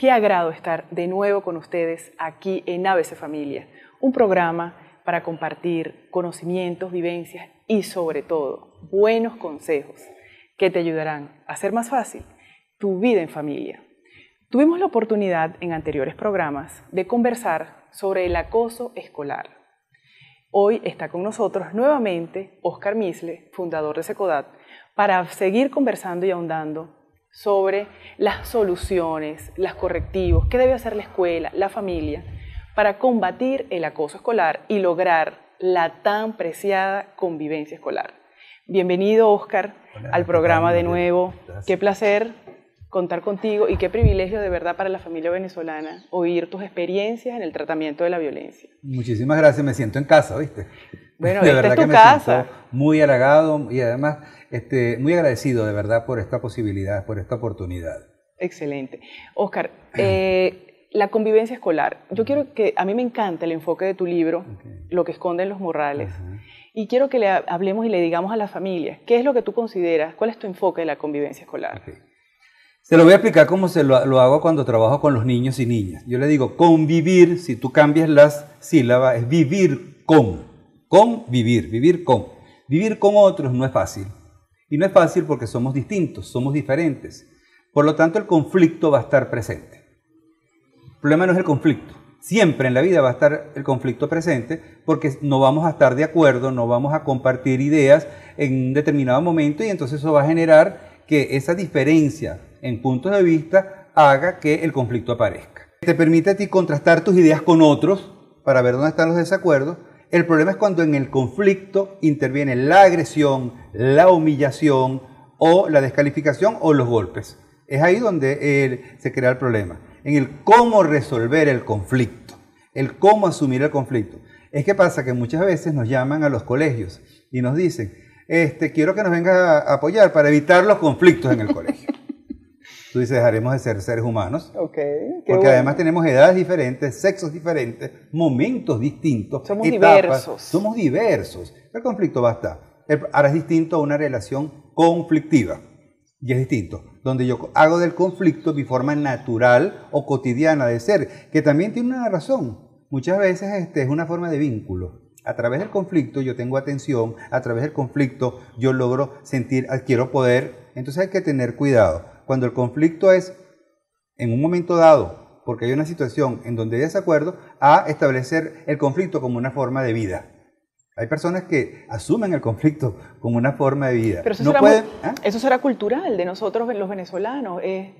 Qué agrado estar de nuevo con ustedes aquí en ABC Familia, un programa para compartir conocimientos, vivencias y sobre todo buenos consejos que te ayudarán a hacer más fácil tu vida en familia. Tuvimos la oportunidad en anteriores programas de conversar sobre el acoso escolar. Hoy está con nosotros nuevamente Oscar Misle, fundador de Secodat, para seguir conversando y ahondando sobre las soluciones, los correctivos, qué debe hacer la escuela, la familia, para combatir el acoso escolar y lograr la tan preciada convivencia escolar. Bienvenido, Oscar, al programa de nuevo. Qué placer contar contigo y qué privilegio de verdad para la familia venezolana oír tus experiencias en el tratamiento de la violencia. Muchísimas gracias, me siento en casa, ¿viste? Bueno, de tu que me Siento muy halagado y además este, muy agradecido de verdad por esta posibilidad, por esta oportunidad. Excelente. Oscar, eh, la convivencia escolar. Yo quiero que, a mí me encanta el enfoque de tu libro, Lo que esconden los morrales. Y quiero que le hablemos y le digamos a las familias, ¿qué es lo que tú consideras? ¿Cuál es tu enfoque de la convivencia escolar? Se lo voy a explicar como se lo, hago cuando trabajo con los niños y niñas. Yo le digo convivir, si tú cambias las sílabas, es vivir con. Convivir, vivir con. Vivir con otros no es fácil. Y no es fácil porque somos distintos, somos diferentes. Por lo tanto, el conflicto va a estar presente. El problema no es el conflicto. Siempre en la vida va a estar el conflicto presente porque no vamos a estar de acuerdo, no vamos a compartir ideas en un determinado momento y entonces eso va a generar que esa diferencia en puntos de vista haga que el conflicto aparezca. Te permite a ti contrastar tus ideas con otros para ver dónde están los desacuerdos. El problema es cuando en el conflicto interviene la agresión, la humillación o la descalificación o los golpes. Es ahí donde eh, se crea el problema, en el cómo resolver el conflicto, el cómo asumir el conflicto. Es que pasa que muchas veces nos llaman a los colegios y nos dicen, este, quiero que nos venga a apoyar para evitar los conflictos en el colegio. Tú dices, dejaremos de ser seres humanos. porque además tenemos edades diferentes, sexos diferentes, momentos distintos. Somos diversos. Somos diversos. El conflicto basta ahora es distinto a una relación conflictiva. Y es distinto. Donde yo hago del conflicto mi forma natural o cotidiana de ser, que también tiene una razón. Muchas veces este, es una forma de vínculo. A través del conflicto yo tengo atención, a través del conflicto yo logro sentir, adquiero ah, poder. Entonces hay que tener cuidado. Cuando el conflicto es en un momento dado, porque hay una situación en donde hay desacuerdo, a establecer el conflicto como una forma de vida. Hay personas que asumen el conflicto como una forma de vida. Pero eso, no será, ¿ah? eso será cultural de nosotros los venezolanos. Eh,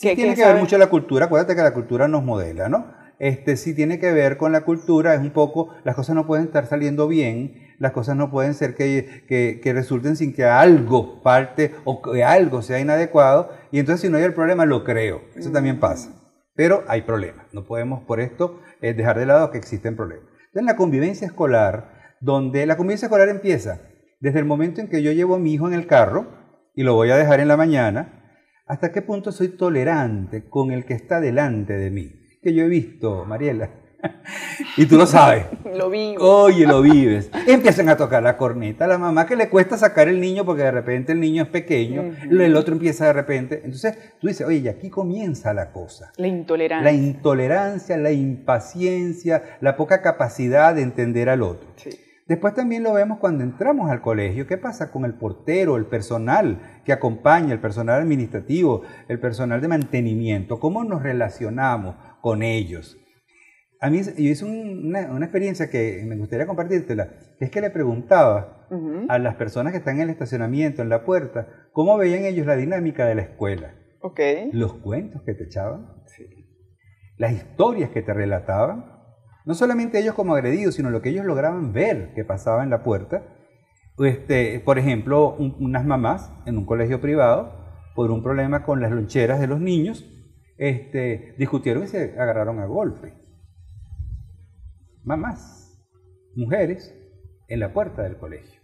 tiene que, que ver mucho la cultura. Acuérdate que la cultura nos modela, ¿no? este, sí tiene que ver con la cultura, es un poco, las cosas no pueden estar saliendo bien, las cosas no pueden ser que, resulten sin que algo parte o que algo sea inadecuado, y entonces si no hay el problema, lo creo, eso también pasa. Pero hay problemas, no podemos por esto eh, dejar de lado que existen problemas. Entonces la convivencia escolar, donde la convivencia escolar empieza desde el momento en que yo llevo a mi hijo en el carro y lo voy a dejar en la mañana, hasta qué punto soy tolerante con el que está delante de mí que yo he visto, Mariela. Y tú lo sabes. Lo vives Oye, lo vives. Empiezan a tocar la corneta la mamá que le cuesta sacar el niño porque de repente el niño es pequeño, el otro empieza de repente. Entonces tú dices, oye, y aquí comienza la cosa. La intolerancia. La intolerancia, la impaciencia, la poca capacidad de entender al otro. Después también lo vemos cuando entramos al colegio. ¿Qué pasa con el portero, el personal que acompaña, el personal administrativo, el personal de mantenimiento? ¿Cómo nos relacionamos? con ellos. A mí hice una, experiencia que me gustaría compartírtela, es que le preguntaba a las personas que están en el estacionamiento, en la puerta, cómo veían ellos la dinámica de la escuela. Los cuentos que te echaban, las historias que te relataban, no solamente ellos como agredidos, sino lo que ellos lograban ver que pasaba en la puerta. Este, por ejemplo, unas mamás en un colegio privado, por un problema con las loncheras de los niños, este, discutieron y se agarraron a golpe. Mamás, mujeres, en la puerta del colegio.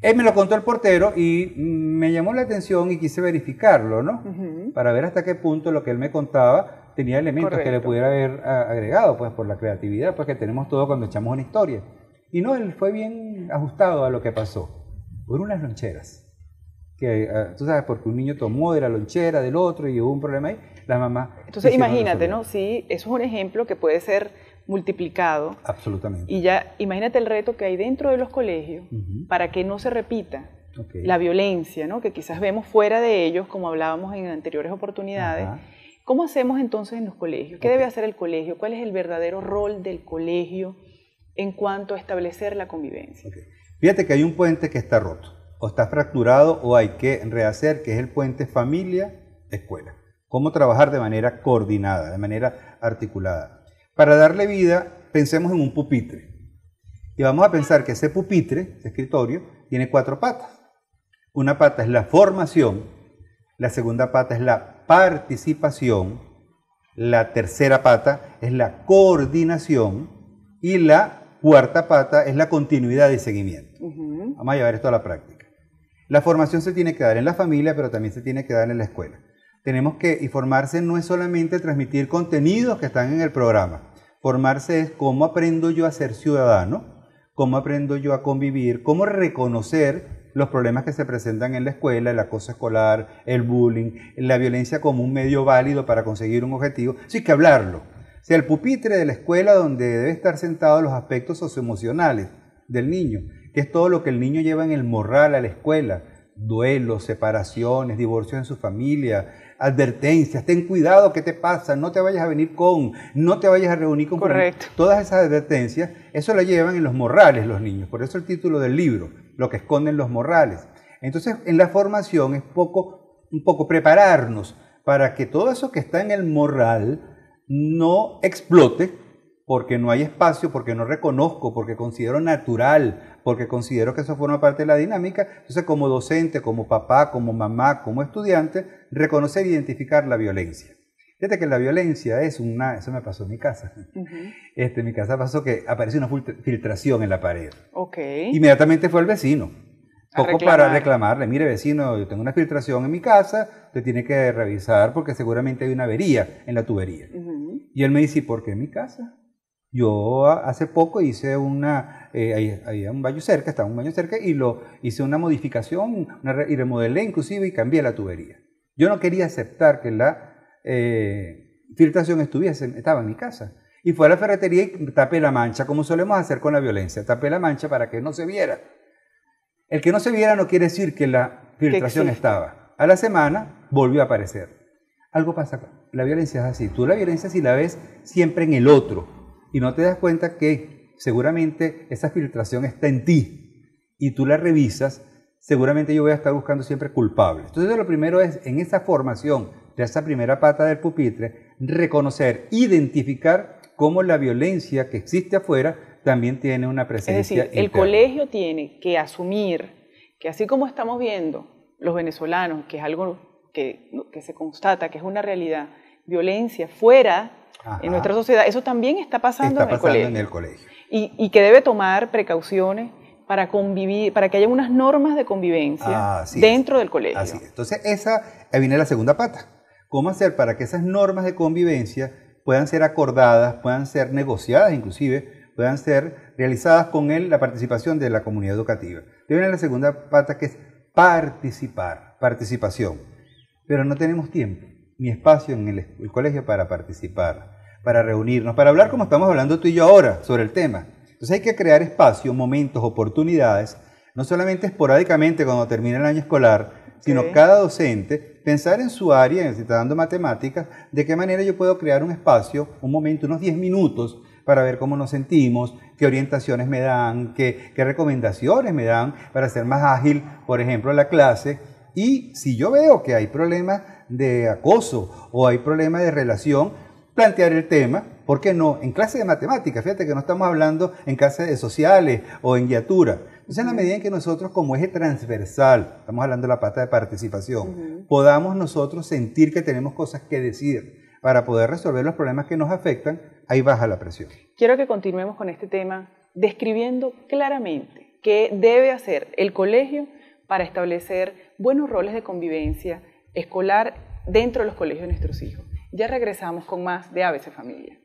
Él me lo contó el portero y mm, me llamó la atención y quise verificarlo, ¿no? Para ver hasta qué punto lo que él me contaba tenía elementos que le pudiera haber ah, agregado, pues por la creatividad, pues que tenemos todo cuando echamos una historia. Y no, él fue bien ajustado a lo que pasó. Por unas loncheras. Ah, tú sabes, porque un niño tomó de la lonchera del otro y hubo un problema ahí, la mamá... Entonces imagínate, ¿no? Sí, eso es un ejemplo que puede ser multiplicado. Absolutamente. Y ya imagínate el reto que hay dentro de los colegios para que no se repita la violencia, ¿no? Que quizás vemos fuera de ellos, como hablábamos en anteriores oportunidades. ¿Cómo hacemos entonces en los colegios? ¿Qué debe hacer el colegio? ¿Cuál es el verdadero rol del colegio en cuanto a establecer la convivencia? Fíjate que hay un puente que está roto o está fracturado o hay que rehacer, que es el puente familia-escuela. Cómo trabajar de manera coordinada, de manera articulada. Para darle vida, pensemos en un pupitre. Y vamos a pensar que ese pupitre, ese escritorio, tiene cuatro patas. Una pata es la formación, la segunda pata es la participación, la tercera pata es la coordinación y la cuarta pata es la continuidad y seguimiento. Vamos a llevar esto a la práctica. La formación se tiene que dar en la familia, pero también se tiene que dar en la escuela. Tenemos que, y formarse no es solamente transmitir contenidos que están en el programa. Formarse es cómo aprendo yo a ser ciudadano, cómo aprendo yo a convivir, cómo reconocer los problemas que se presentan en la escuela, el acoso escolar, el bullying, la violencia como un medio válido para conseguir un objetivo, sí hay que hablarlo. sea, el pupitre de la escuela donde debe estar sentado los aspectos socioemocionales del niño, que es todo lo que el niño lleva en el morral a la escuela. Duelos, separaciones, divorcios en su familia, advertencias, ten cuidado, ¿qué te pasa? No te vayas a venir con, no te vayas a reunir con... todas esas advertencias, eso la llevan en los morrales los niños, por eso el título del libro, lo que esconden los morrales. Entonces, en la formación es poco, un poco prepararnos para que todo eso que está en el morral no explote porque no hay espacio, porque no reconozco, porque considero natural, porque considero que eso forma parte de la dinámica. Entonces, como docente, como papá, como mamá, como estudiante, reconocer e identificar la violencia. Fíjate que la violencia es una, eso me pasó en mi casa. este, en mi casa pasó que apareció una filtración en la pared. Okay. Inmediatamente fue el vecino. Poco para reclamarle, mire vecino, yo tengo una filtración en mi casa, Te tiene que revisar porque seguramente hay una avería en la tubería. Y él me dice, ¿por qué en mi casa? Yo hace poco hice una, eh, un baño cerca, estaba un baño cerca, y lo hice una modificación una, y remodelé inclusive y cambié la tubería. Yo no quería aceptar que la eh, filtración estuviese, estaba en mi casa. Y fue a la ferretería y tapé la mancha, como solemos hacer con la violencia. Tapé la mancha para que no se viera. El que no se viera no quiere decir que la filtración estaba. A la semana volvió a aparecer. Algo pasa. La violencia es así. Tú la violencia si la ves siempre en el otro y no te das cuenta que seguramente esa filtración está en ti y tú la revisas, seguramente yo voy a estar buscando siempre culpables. Entonces lo primero es, en esa formación de esa primera pata del pupitre, reconocer, identificar cómo la violencia que existe afuera también tiene una presencia. Es decir, el colegio tiene que asumir que así como estamos viendo los venezolanos, que es algo que, que se constata, que es una realidad, violencia fuera en nuestra sociedad. Eso también está pasando, en, el colegio. Y, que debe tomar precauciones para convivir, para que haya unas normas de convivencia dentro del colegio. Entonces, esa viene la segunda pata. ¿Cómo hacer para que esas normas de convivencia puedan ser acordadas, puedan ser negociadas inclusive, puedan ser realizadas con él la participación de la comunidad educativa? viene la segunda pata que es participar, participación. Pero no tenemos tiempo mi espacio en el, colegio para participar, para reunirnos, para hablar como estamos hablando tú y yo ahora sobre el tema. Entonces hay que crear espacio, momentos, oportunidades, no solamente esporádicamente cuando termina el año escolar, sino cada docente pensar en su área, si está dando matemáticas, de qué manera yo puedo crear un espacio, un momento, unos 10 minutos para ver cómo nos sentimos, qué orientaciones me dan, qué, qué recomendaciones me dan para ser más ágil, por ejemplo, la clase. Y si yo veo que hay problemas de acoso o hay problemas de relación, plantear el tema, ¿por qué no? En clase de matemáticas, fíjate que no estamos hablando en clases de sociales o en guiatura. Entonces, en la medida en que nosotros como eje transversal, estamos hablando de la pata de participación, podamos nosotros sentir que tenemos cosas que decir para poder resolver los problemas que nos afectan, ahí baja la presión. Quiero que continuemos con este tema describiendo claramente qué debe hacer el colegio para establecer buenos roles de convivencia, escolar dentro de los colegios de nuestros hijos. Ya regresamos con más de ABC Familia.